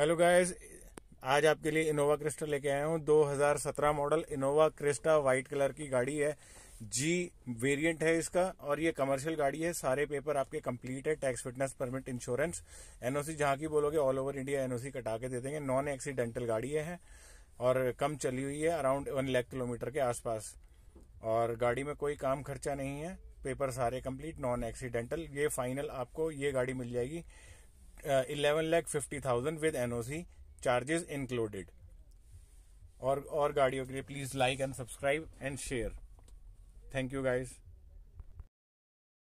hello guys आज आपके लिए इनोवा क्रिस्टा लेके आया हूँ 2017 model Innova Crysta white colour की गाड़ी है जी वेरिएंट है इसका और ये कमर्शियल गाड़ी है सारे पेपर आपके कंप्लीट है tax fitness permit insurance NOC जहाँ की बोलोगे ऑल ओवर इंडिया एनओसी कटा के दे देंगे नॉन एक्सीडेंटल गाड़ी है और कम चली हुई है अराउंड वन लैख किलोमीटर के आसपास और गाड़ी में कोई काम खर्चा नहीं है पेपर सारे कंप्लीट नॉन एक्सीडेंटल ये फाइनल आपको ये गाड़ी मिल जाएगी eleven lakh fifty thousand with NOC charges included और और गाड़ियों के लिए please like and subscribe and share thank you guys